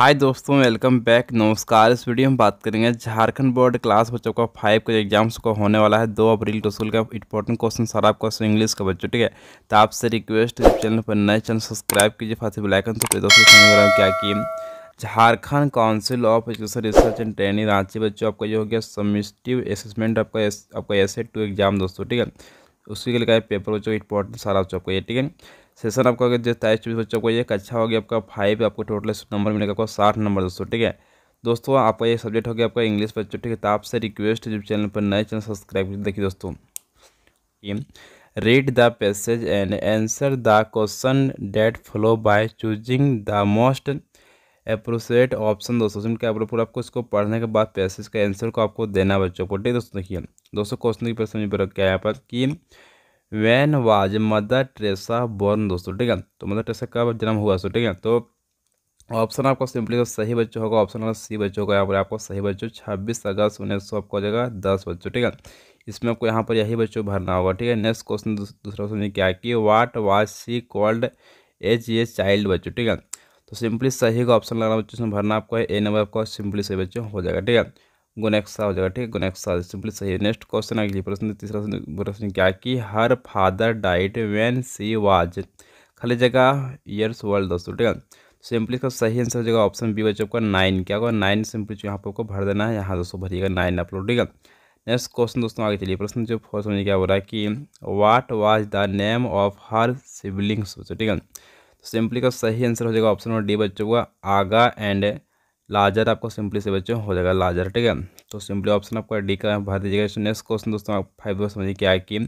हाय दोस्तों welcome back नमस्कार इस वीडियो में बात करेंगे झारखंड बोर्ड क्लास बच्चों का फाइव के एग्जाम्स को होने वाला है दो अप्रैल को स्कूल का इंपॉर्टेंट क्वेश्चन सारा आपका इंग्लिश का बच्चों ठीक है तो आपसे रिक्वेस्ट इस चैनल पर नए चैनल सब्सक्राइब कीजिए फांसी बुलाइकन तो दोस्तों क्या की Jharkhand council of education research and training Ranchi बच्चों आपका ये हो गया समिस्टिव असेसमेंट आपका एस, आपका एस टू एग्जाम दोस्तों ठीक है उसी के लिए पेपर बच्चों इंपॉर्टेंट सारा बच्चों आपका ये ठीक है सेशन आपका अगर जैसे तेईस चौबीस बच्चों को एक अच्छा हो गया आपका फाइव आपको टोटल नंबर मिलेगा आपको साठ नंबर दोस्तों ठीक है दोस्तों आपका ये सब्जेक्ट हो गया आपका इंग्लिश बच्चों ठीक है तो आपसे रिक्वेस्ट है जब चैनल पर नए चैनल सब्सक्राइब देखिए दोस्तों read the passage and answer the question that follow by choosing the most appropriate option दोस्तों क्या बोलो पूरा आपको इसको पढ़ने के बाद पैसेज का आंसर को आपको देना बच्चों को ठीक है दोस्तों देखिए दोस्तों क्वेश्चन की प्रश्न क्या है यहाँ पर कि when was Mother Teresa born दोस्तों ठीक है तो मदर ट्रेसा कब जन्म हुआ दोस्तों ठीक है तो ऑप्शन आपको सिंपली तो सही बच्चों होगा ऑप्शन नंबर सी बच्चों का यहाँ पर आपको सही बच्चों छब्बीस अगस्त उन्नीस सौ आपको हो जाएगा दस बच्चों ठीक है इसमें आपको यहाँ पर यही बच्चों भरना होगा ठीक है नेक्स्ट क्वेश्चन दूसरा क्वेश्चन क्या कि what was she called as ये चाइल्ड बच्चों ठीक है तो सिंपली सही का ऑप्शन लगाना बच्चों से भरना आपको ए नंबर आपको सिंपली सही बच्चों हो जाएगा ठीक है गुनेक्सा हो जाएगा ठीक है गुनेक्सा सिंपली सही है नेक्स्ट क्वेश्चन आगे प्रश्न तीसरा प्रश्न क्या कि her father died when she was खाली जगह ईयर्स वर्ल्ड दोस्तों ठीक है सिंपली इसका सही आंसर हो जाएगा ऑप्शन बी बच्चे आपका नाइन क्या होगा नाइन सिंपली यहाँ पर आपको भर देना है यहाँ दोस्तों भरिएगा नाइन आप ठीक है नेक्स्ट क्वेश्चन दोस्तों आगे चलिए प्रश्न जो फोर्स समझिए क्या हो रहा है कि what was the name of her siblings ठीक है सिंपली का सही आंसर हो जाएगा ऑप्शन नंबर डी बच्चों का आगा एंड लार्जर आपको सिंपली से बच्चों हो जाएगा लार्जर ठीक है तो सिंपली ऑप्शन आपका डी का भर दीजिएगा नेक्स्ट क्वेश्चन दोस्तों आप फाइव को समझिए क्या है कि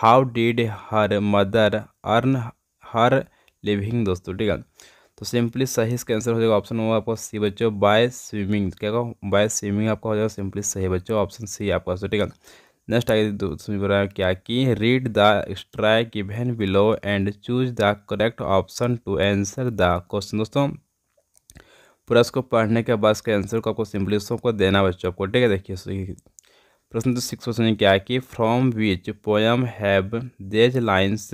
how did her mother earn her living दोस्तों ठीक है तो सिंपली सही इसका आंसर हो जाएगा ऑप्शन वो आपका सी बच्चों बाय स्विमिंग क्या कहो बाय स्विमिंग आपका हो जाएगा सिंपली सही बच्चों ऑप्शन सी आपका ठीक है नेक्स्ट आगे दोस्तों क्या कि read the strike event below and choose the correct option to answer the question दोस्तों पूरा इसको पढ़ने के बाद इसके आंसर को आपको सिंपली को देना बच्चों को ठीक है देखिए प्रश्न तो सिक्स क्वेश्चन क्या है कि from which poem have these lines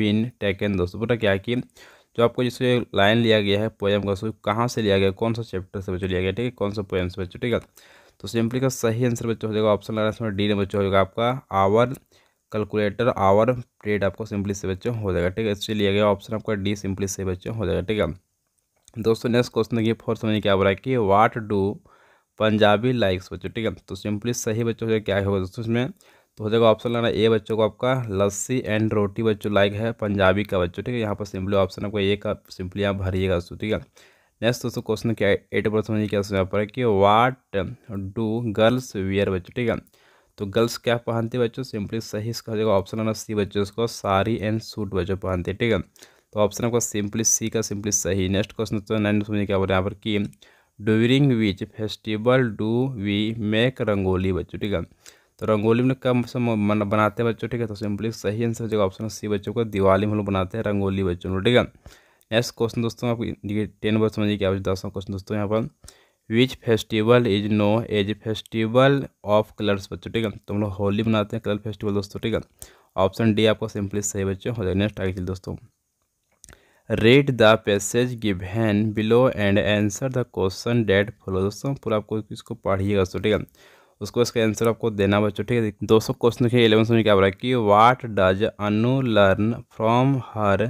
been taken दोस्तों पूरा क्या है कि जो आपको जिससे लाइन लिया गया है पोएम का उसको कहाँ से लिया गया कौन सा चैप्टर से बच्चों लिया गया ठीक है कौन सा पोएम से बच्चों ठीक है तो सिंपली का सही आंसर बच्चों हो जाएगा ऑप्शन लगा इसमें डी बच्चों हो जाएगा आपका आवर कैलकुलेटर आवर ट्रेड आपको सिंपली से बच्चों हो जाएगा ठीक है इससे लिया गया ऑप्शन आपका डी सिंपली से बच्चों हो जाएगा ठीक है दोस्तों नेक्स्ट क्वेश्चन देखिए फोर्थ समझिए क्या बोला है कि वाट डू पंजाबी लाइक्स बच्चों ठीक है तो सिंपली सही बच्चों से क्या होगा दोस्तों इसमें तो हो जाएगा ऑप्शन लाना ए बच्चों को आपका लस्सी एंड रोटी बच्चों लाइक है पंजाबी का बच्चों ठीक है यहाँ पर सिंपली ऑप्शन आपको ए का सिंपली आप भरिएगा दोस्तों ठीक है नेक्स्ट दोस्तों क्वेश्चन क्या एट पर समझिए क्या यहाँ पर कि वाट डू गर्ल्स वियर बच्चों ठीक है तो गर्ल्स क्या पहनती है बच्चों सिंपली सही इसका हो जाएगा ऑप्शन लाना सी बच्चों इसको साड़ी एंड सूट बच्चों पहनते ठीक है तो ऑप्शन आपका सिंपली सी का सिंपली सही नेक्स्ट क्वेश्चन तो नाइन समझिए क्या बोल रहे हैं यहाँ पर कि during which festival do we make rangoli बच्चों ठीक है तो रंगोली में कब से बनाते हैं बच्चों ठीक है तो सिंपली सही आंसर जाएगा ऑप्शन सी बच्चों को दिवाली में हम लोग बनाते हैं रंगोली बच्चों को ठीक है नेक्स्ट क्वेश्चन दोस्तों आप टेन वर्ष समझिए क्या दसवां क्वेश्चन दोस्तों यहाँ पर which festival is known as festival of colours बच्चों ठीक है तो हम लोग होली बनाते हैं कलर फेस्टिवल दोस्तों ठीक है ऑप्शन डी आपको सिंपली सही बच्चों हो जाए नेक्स्ट आगे दोस्तों read the passage given below and answer the question that follow दोस्तों पूरा आपको इसको पढ़िएगा दोस्तों ठीक है उसको इसका आंसर आपको देना बच्चों ठीक है दोस्तों क्वेश्चन देखिए इलेवन में क्या बोला कि what does Anu learn from her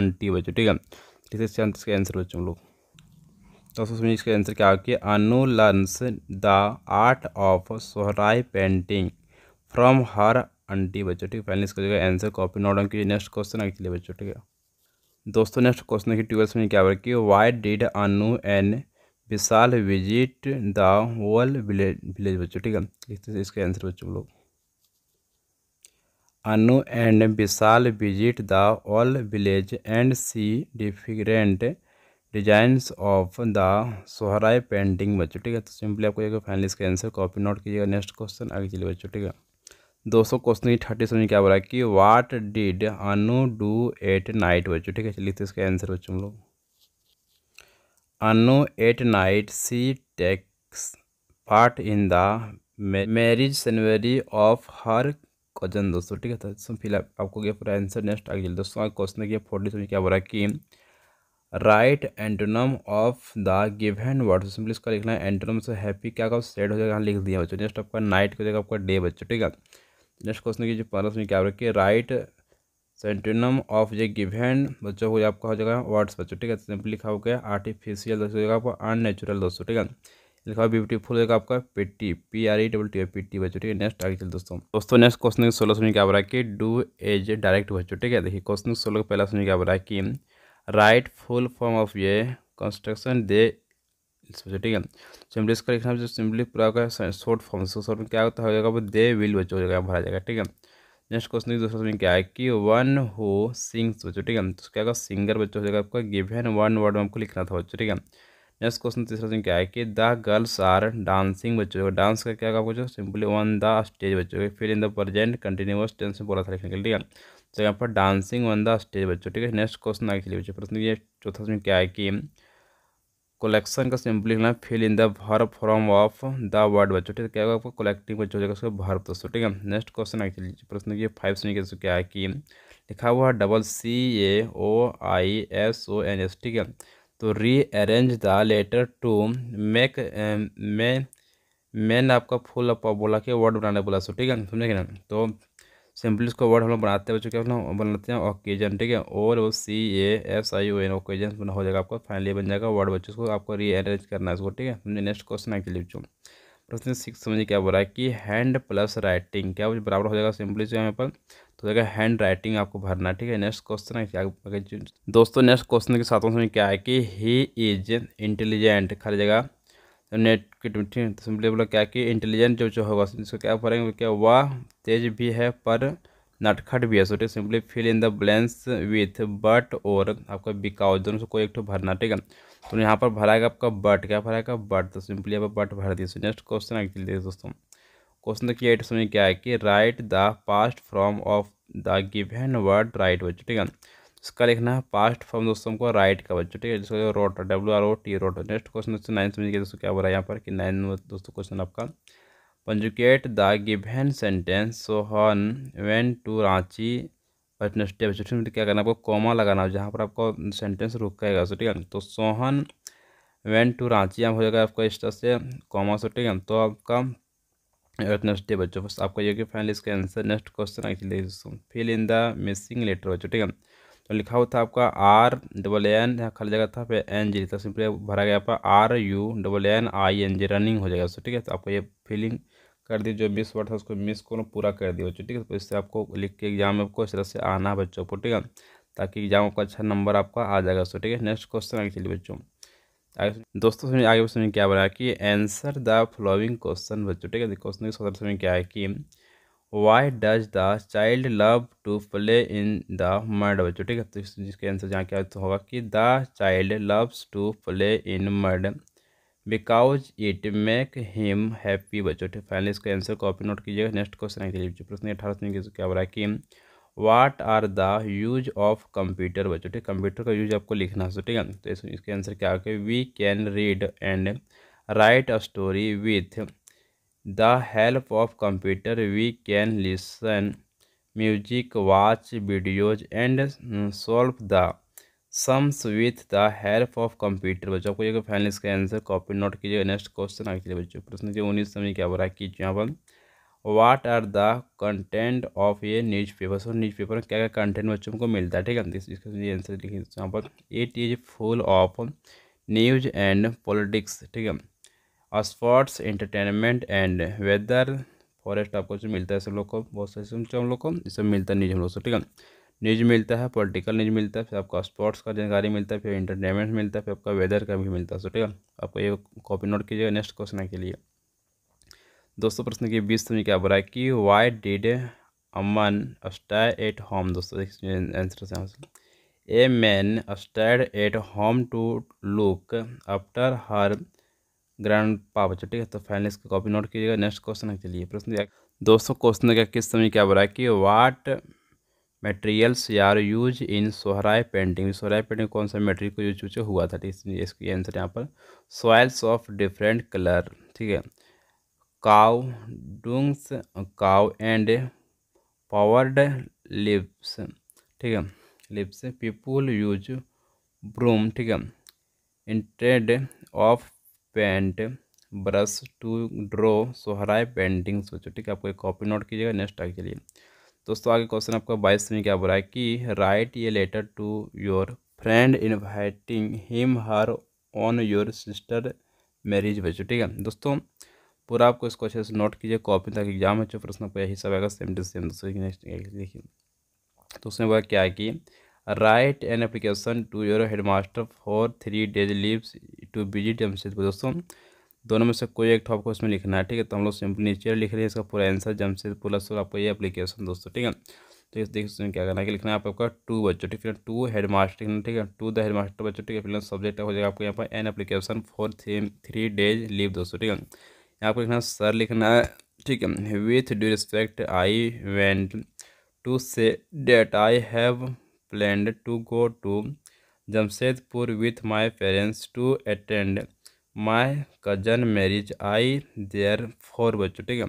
aunty बच्चों ठीक है ठीक है इसका आंसर बच्चों लोग दोस्तों समझिए इसका आंसर क्या होगा कि Anu learns the art of Sohrai painting from her aunty बच्चों ठीक है पहले इसका जो आंसर कॉपी नोट डाउन कीजिए नेक्स्ट क्वेश्चन आगे चलिए बच्चों ठीक है दोस्तों नेक्स्ट क्वेश्चन देखिए ट्वेल्थ में क्या work why did Anu and Vishal visit the whole village village बच्चों ठीक है लिखते हैं इसका आंसर बच्चों लोग Anu and Vishal visit the all village and see different designs of the Sohrai painting बच्चों ठीक है तो सिंपली आपको फाइनल इसका आंसर कॉपी नोट कीजिएगा नेक्स्ट क्वेश्चन आगे चलिए बच्चों ठीक है दो सौ क्वेश्चन थर्टी सेवन क्या बोला कि what did Anu do at night बच्चों ठीक है चलिए तो इसका आंसर बच्चों हम लोग Anu at night she takes part in the marriage सेनवरी ऑफ हर कजन दोस्तों ठीक है तो फिर आपको क्या पूरा आंसर नेक्स्ट आगे दोस्तों क्वेश्चन किया फोर्टी सेवन क्या बोला कि write antonym of the given word simply इसका लिखना है एंटोनम से हैप्पी क्या का सेड हो जाएगा लिख दिया बच्चों नेक्स्ट आपका नाइट की जगह आपका डे बच्चों ठीक है नेक्स्ट क्वेश्चन कीजिए जो पंद्रह सौ रखिए राइट सेंटिनम ऑफ ये गिवेन बच्चों को आपका हो जाएगा वर्ड्स बच्चों ठीक है सिंपली लिखा हो गया आर्टिफिशियल दोस्तों जगह आपको अननेचुरल दोस्तों ठीक है लिखा ब्यूटीफुल होगा आपका pretty P R E double T pretty बच्चों ठीक है नेक्स्ट आगे चल दोस्तों दोस्तों नेक्स्ट क्वेश्चन सोलह सुनिए क्या बोला कि डू एज डायरेक्ट बच्चों ठीक है देखिए क्वेश्चन सोलह पहला सुनिए क्या बोला कि राइट फुल फॉर्म ऑफ ये कंस्ट्रक्शन दे इस वजह ठीक है सिंपली इसका लिखना जो सिंपली पूरा होगा शॉर्ट फॉर्म से शॉर्ट में क्या होता होगा वो दे विल बच्चों जगह भरा जाएगा ठीक है नेक्स्ट क्वेश्चन की दूसरा समय क्या है कि वन हो सिंग्स बच्चों ठीक है तो क्या होगा सिंगर बच्चों हो जाएगा आपका गिवन वन वर्ड में आपको लिखना था बच्चों ठीक है नेक्स्ट क्वेश्चन तीसरा समय क्या है कि द गर्ल्स आर डांसिंग बच्चों डांस का क्या आपको सिंपली ऑन द स्टेज बच्चों के फिर in the present continuous tense में बोला था लिखने के लिए ठीक है तो यहाँ पर डांसिंग ऑन द स्टेज बच्चों ठीक है नेक्स्ट क्वेश्चन आगे चलिए बच्चे प्रश्न ये चौथा समय क्या है कि कलेक्शन का सिंपली है fill in the verb form of the word बच्चों ठीक है क्या होगा आपका कलेक्टिंग बच्चों जाएगा उसका भर दोस्तों ठीक है नेक्स्ट क्वेश्चन आगे चलिए प्रश्न ये फाइव सुनिए क्या है कि लिखा हुआ है double C A O I S O N S ठीक है तो rearrange the letter to make मैन मैन आपका फुल आपका बोला कि वर्ड बनाने बोला सो ठीक है समझे ना तो सिंपली इसको वर्ड हम लोग बनाते हैं बच्चों हम बनाते हैं ओकेजन ठीक है और वो C A S I O N occasion हो जाएगा आपका फाइनली बन जाएगा वर्ड बच्चों को आपको रीअरेंज करना है इसको ठीक है हमने नेक्स्ट क्वेश्चन है बच्चों प्रश्न सिक्स समझिए क्या बोल रहा है कि हैंड प्लस राइटिंग क्या बराबर हो जाएगा सिंपली से यहाँ पर तो देखा हैंड राइटिंग आपको भरना ठीक है नेक्स्ट क्वेश्चन है क्या दोस्तों नेक्स्ट क्वेश्चन के साथ में क्या है कि ही इज इंटेलिजेंट खाली जगह तो नेट की तो सिंपली बोला क्या कि इंटेलिजेंट जो जो होगा इसको क्या पढ़ेंगे क्या वह तेज भी है पर नटखट भी है सोटे simply fill in the blanks with but और आपका बिकाउ दोनों से कोई एक तो भरना ठीक है तो यहाँ पर भराएगा आपका बट क्या भराएगा बट तो सिंपली आप बट भर दिए नेक्स्ट क्वेश्चन आगे देखिए दोस्तों क्वेश्चन देखिए एट समझ क्या है कि write the past form of the given word write word ठीक है इसका लिखना है पास्ट फॉर्म दोस्तों हमको राइट का बच्चों ठीक है जिसको wrote W R O T wrote next question दोस्तों नाइन समझिए दोस्तों क्या हो रहा है यहाँ पर कि नाइन दोस्तों क्वेश्चन आपका punctuate the given sentence Sohan went to Ranchi Wednesday बच्चों क्या करना है आपको कॉमा लगाना जहाँ पर आपको सेंटेंस रुक जाएगा सो ठीक है तो सोहन वेन टू रांची यहाँ हो जाएगा आपका इस तरह से कॉमा सो ठीक है तो आपका वेटनेसडे बच्चों बस आपका ये फाइनल इसका answer next question actually fill in the missing letter बच्चों ठीक है तो लिखा हुआ था आपका आर डबल एन खाली जगह था फिर एन जी तो सिंपली भरा गया आपका R U double N I N G running हो जाएगा सो ठीक है तो आपको ये फिलिंग कर दी जो मिस वर्ड था उसको मिस को पूरा कर दिया ठीक है तो इससे आपको लिख के एग्जाम में आपको इस तरह से आना है बच्चों को ठीक है ताकि एग्जाम का अच्छा नंबर आपका आ जाएगा सो ठीक है नेक्स्ट क्वेश्चन आगे चलिए बच्चों दोस्तों समझ आगे समझ क्या बनाया कि आंसर द फॉलोइंग क्वेश्चन बच्चों ठीक है क्वेश्चन के क्या है कि why does the child love to play in the mud बच्चों ठीक है तो जिसके आंसर यहाँ क्या तो होगा कि the child loves to play in mud because it make him happy बच्चों ठीक फाइनली इसका आंसर कॉपी नोट कीजिएगा नेक्स्ट क्वेश्चन आगे चलिए प्रश्न अठारह सौ क्या बोला कि what are the use of computer बच्चों ठीक कंप्यूटर का यूज आपको लिखना है तो ठीक है तो इसके आंसर क्या होगा we can read and write a story with the help of computer we can listen music watch videos and solve the sums with the help of computer बच्चों आपको एक फाइनल इसका आंसर कॉपी नोट कीजिएगा next question आगे लिए बच्चों प्रश्न के उन्नीस में क्या बोला कि यहाँ पर what are the content of ये newspaper so newspaper में क्या क्या कंटेंट बच्चों को मिलता है ठीक है इसका आंसर लिखिए तो यहाँ पर it is full of news and politics ठीक है sports entertainment and weather forecast आपको जो मिलता है सब लोग को बहुत सारे सब हम लोग को ये सब मिलता है न्यूज हम लोग से ठीक है न्यूज मिलता है पॉलिटिकल न्यूज मिलता है फिर आपका स्पोर्ट्स का जानकारी मिलता है फिर इंटरटेनमेंट मिलता है फिर आपका वेदर का भी मिलता है सो ठीक है आपको ये कॉपी नोट कीजिएगा नेक्स्ट क्वेश्चन के लिए दोस्तों प्रश्न की बीस में क्या बोला है कि why did Aman stay at home दोस्तों आंसर से Aman stayed at home to look after her grand power ठीक है तो फाइनल इसका कॉपी नोट कीजिएगा नेक्स्ट क्वेश्चन है चलिए प्रश्न दोस्तों क्वेश्चन का किस समय क्या बोला है कि वाट मटेरियल्स यार use in Sohrai painting Sohrai painting कौन सा मटेरियल को यूज यूज हुआ था है इसकी आंसर यहाँ पर सॉयल्स ऑफ डिफरेंट कलर ठीक है cow dungs cow and powdered leaves ठीक है लिप्स पीपुल यूज ब्रूम ठीक है instead of paint brush to draw Sohrai painting सोचो ठीक है आपको एक कॉपी नोट कीजिएगा नेक्स्ट आगे चलिए दोस्तों आगे क्वेश्चन आपका बाईस में क्या बोल रहा है कि राइट ये letter to your friend inviting him her on your sister marriage बच्चो ठीक है दोस्तों पूरा आपको इस क्वेश्चन से नोट कीजिए कॉपी तक एग्जाम है जो प्रश्न आपको यही सब आएगा सेम टू सेम दोस्तों देखिए तो उसने बोला क्या है कि write an application to your head master for three days leaves to visit Jamshedpur दोस्तों दोनों में से कोई एक आपको इसमें लिखना है ठीक है तो हम लोग सिंपली नीचे लिख रहे हैं इसका पूरा आंसर जमशेदपुर लसुर आपको ये एप्लीकेशन दोस्तों ठीक है तो इस देखिए इसमें क्या करना है लिखना है आपका टू बच्चों ठीक है टू हेड मास्टर लिखना ठीक है टू द हेड मास्टर बच्चों ठीक है फिलहाल सब्जेक्ट हो जाएगा आपको यहाँ पर an application for three three days leave दोस्तों ठीक है यहाँ पर लिखना सर लिखना है ठीक है with due respect I want to say that I have planned to go to Jamshedpur with my parents to attend my cousin marriage I therefore बच्चों ठीक है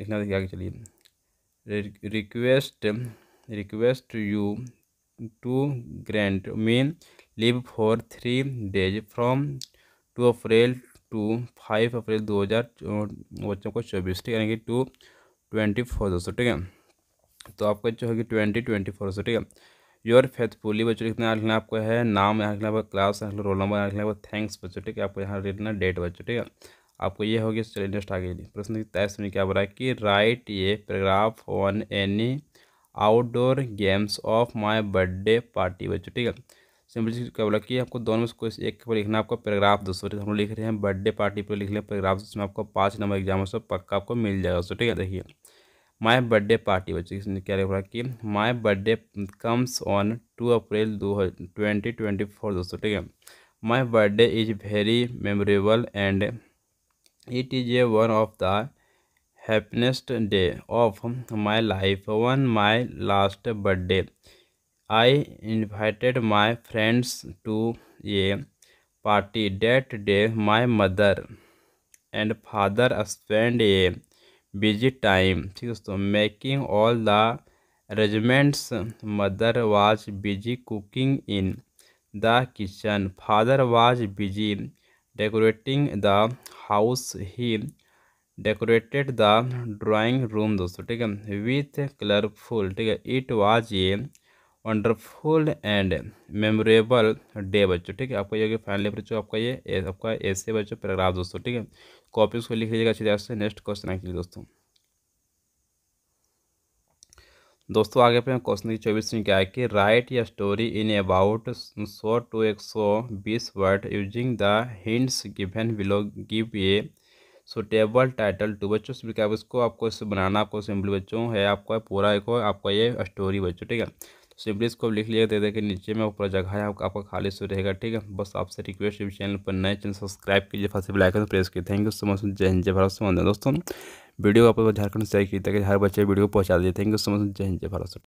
लिखना देखिए तो आगे चलिए request request you to grant me leave for three days from two April to five April दो हज़ार बच्चों को चौबीस ठीक है यानी कि टू ट्वेंटी फोर दो सौ ठीक है तो आपका जो है कि ट्वेंटी ट्वेंटी फोर सौ ठीक है योर फेथफुली बच्चों कितना लिखना आपको है नाम यहाँ लिखना है क्लास यहाँ रोल नंबर यहाँ लिखना है थैंक्स बच्चों ठीक है आपको यहाँ लिखना डेट बच्चों ठीक है आपको ये हो गया चलिए नेक्स्ट आगे प्रश्न तैस में क्या बोला कि राइट ये paragraph on any outdoor games of my birthday party बच्चों ठीक है सिंपली क्या बोला कि आपको दोनों में से कोई एक पर लिखना आपको पैराग्राफ दोस्तों हम लोग लिख रहे हैं बर्थडे पार्टी पर लिख लें पैराग्राफ जिसमें आपको पाँच नंबर एग्जाम पक्का आपको मिल जाएगा दोस्तों ठीक है देखिए माय बर्थडे पार्टी बच्चों इसने क्या लिखा कि my birthday comes on two April दो ट्वेंटी ट्वेंटी फोर दोस्तों ठीक है my birthday is very memorable and it is a one of the happiest day of my life on my last birthday I invited my friends to a party that day my mother and father spend a busy time ठीक है दोस्तों making all the arrangements mother was busy cooking in the kitchen father was busy decorating the house he decorated the drawing room दोस्तों ठीक है with colourful ठीक है it was a wonderful and memorable day बच्चों ठीक है आपका ये फाइनल बच्चों आपका ये आपका ऐसे बच्चों पैराग्राफ दोस्तों ठीक है कॉपी उसको लिख लीजिएगा अच्छी तरह से नेक्स्ट क्वेश्चन आएंगे दोस्तों दोस्तों आगे पे क्वेश्चन की चौबीस में क्या है कि राइट या स्टोरी इन अबाउट सौ टू एक सौ बीस word using the hints given below give a suitable title to बच्चों से क्या इसको आपको इससे बनाना आपको सिंपल बच्चों है आपका पूरा एक आपका ये स्टोरी बच्चों ठीक है सिवरेज को लिख लिया दे देखिए नीचे में ऊपर जगह है आपका खाली सो रहेगा ठीक है बस आपसे रिक्वेस्ट है चैनल पर नए चैनल सब्सक्राइब कीजिए फर्स्ट बेल प्रेस किए थैंक यू सो मच जय हिंद जय भारत से दोस्तों वीडियो आप झारखंड से शेयर कीजिए ताकि हर बच्चे वीडियो पहुँचा दिए थैंक यू सो मच जय हिंद जय भारत